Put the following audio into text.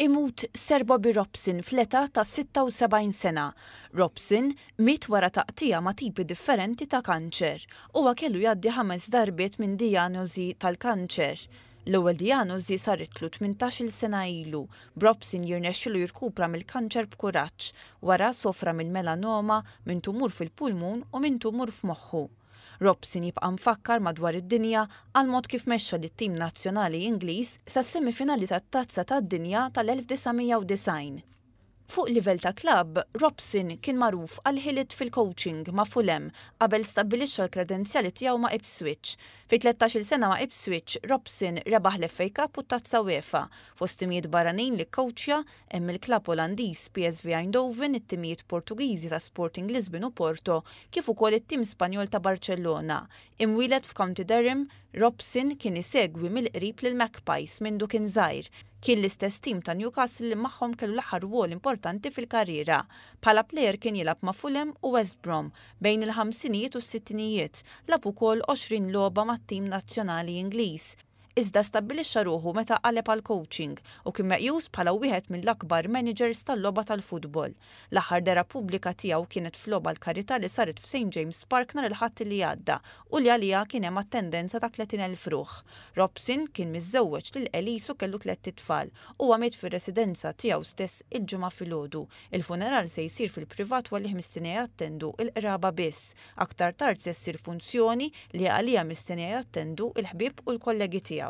imut Sir Bobby Robson fleta ta' 76 sena. Robson mit wara taqtija ma' tipi differenti ta' kanċer u kellu jaddi ħames darbiet minn dijanozi tal-kanċer. L-ewwel dijanozi saritlu 18-il sena ilu. Robson jirnexxilu jirkupra mill-kanċer b'kuraġġ wara sofra minn melanoma, minn tumur fil-pulmun u minn tumur f'moħħu. Robson jibqa' mfakkar madwar id-dinja għal mod kif mexxa lit tim nazzjonali Ingliż sas-semifinali tat-tazza tad-dinja tal-1990. Fuq livell ta' klab, Robson kien magħruf għal ħilit fil-coaching ma' Fulem qabel stabbilixxa l-kredenzjali tiegħu ma' Ipswich. Fi 13-il sena ma' Ipswich, Robson rebaħ l-FA Cup u tazza UEFA fost timijiet barranin li kkoċja hemm il-klab Olandiż PSV Eindhoven, it-timijiet Portugiżi ta' Sporting Lisbon u Porto, kif ukoll it-tim Spanjol ta' Barcellona. Imwieled f'County Derim, Robson kien isegwi mill-qrib lil Magpies minn kien żgħir Kien l-istess tim ta' Newcastle li magħhom kellu l-aħħar wol importanti fil-karriera. Bħala plejer kien jilab ma' Fulham u West Brom bejn il-ħamsinijiet u s-sittinijiet, lab ukoll 20 logħba mat-tim nazzjonali Ingliż iżda stabbilixxa ruħu meta qaleb għal coaching u kien meqjus bħala wieħed mill-akbar managers tal-logħba tal-futbol. L-aħħar dera pubblika tiegħu kienet f'logħba l-karità li saret f'St. James Park nar il-ħadd li għadda u li għalija kien hemm attendenza ta' 30,000 ruħ. Robson kien miżewweġ lil Elisu kellu tliet tfal u għamiet fir-residenza tiegħu stess il-ġimgħa filgħodu. Il-funeral se jsir fil-privat li mistennija jattendu il-qraba biss. Aktar tard se ssir funzjoni li għalija mistennija jattendu il-ħbib u l-kollegi tiegħu.